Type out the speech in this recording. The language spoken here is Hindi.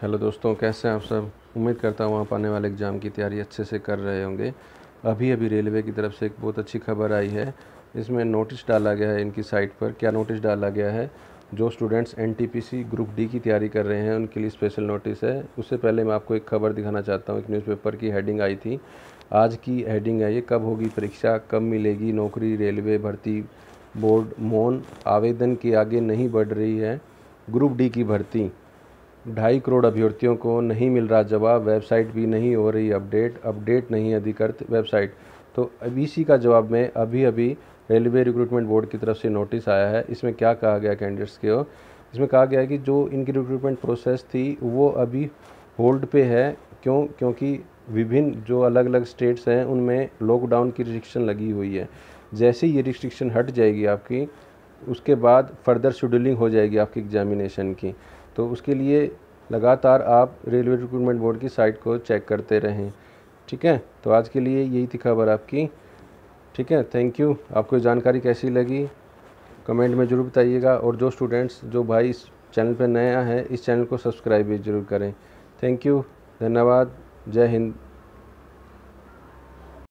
हेलो दोस्तों कैसे हैं आप सब उम्मीद करता हूँ आप आने वाले एग्ज़ाम की तैयारी अच्छे से कर रहे होंगे अभी अभी रेलवे की तरफ से एक बहुत अच्छी खबर आई है इसमें नोटिस डाला गया है इनकी साइट पर क्या नोटिस डाला गया है जो स्टूडेंट्स एन ग्रुप डी की तैयारी कर रहे हैं उनके लिए स्पेशल नोटिस है उससे पहले मैं आपको एक खबर दिखाना चाहता हूँ एक न्यूज़पेपर की हेडिंग आई थी आज की हेडिंग है ये कब होगी परीक्षा कब मिलेगी नौकरी रेलवे भर्ती बोर्ड मौन आवेदन के आगे नहीं बढ़ रही है ग्रुप डी की भर्ती ढाई करोड़ अभ्यर्थियों को नहीं मिल रहा जवाब वेबसाइट भी नहीं हो रही अपडेट अपडेट नहीं अधिकृत वेबसाइट तो अभी इसी का जवाब में अभी अभी रेलवे रिक्रूटमेंट बोर्ड की तरफ से नोटिस आया है इसमें क्या कहा गया कैंडिडेट्स के इसमें कहा गया है कि जो इनकी रिक्रूटमेंट प्रोसेस थी वो अभी होल्ड पे है क्यों क्योंकि विभिन्न जो अलग अलग स्टेट्स हैं उनमें लॉकडाउन की रिस्ट्रिक्शन लगी हुई है जैसे ही ये रिस्ट्रिक्शन हट जाएगी आपकी उसके बाद फर्दर शेड्यूलिंग हो जाएगी आपकी एग्जामिनेशन की तो उसके लिए लगातार आप रेलवे रिक्रूटमेंट बोर्ड की साइट को चेक करते रहें ठीक है तो आज के लिए यही थी खबर आपकी ठीक है थैंक यू आपको जानकारी कैसी लगी कमेंट में ज़रूर बताइएगा और जो स्टूडेंट्स जो भाई इस चैनल पर नया है इस चैनल को सब्सक्राइब भी ज़रूर करें थैंक यू धन्यवाद जय हिंद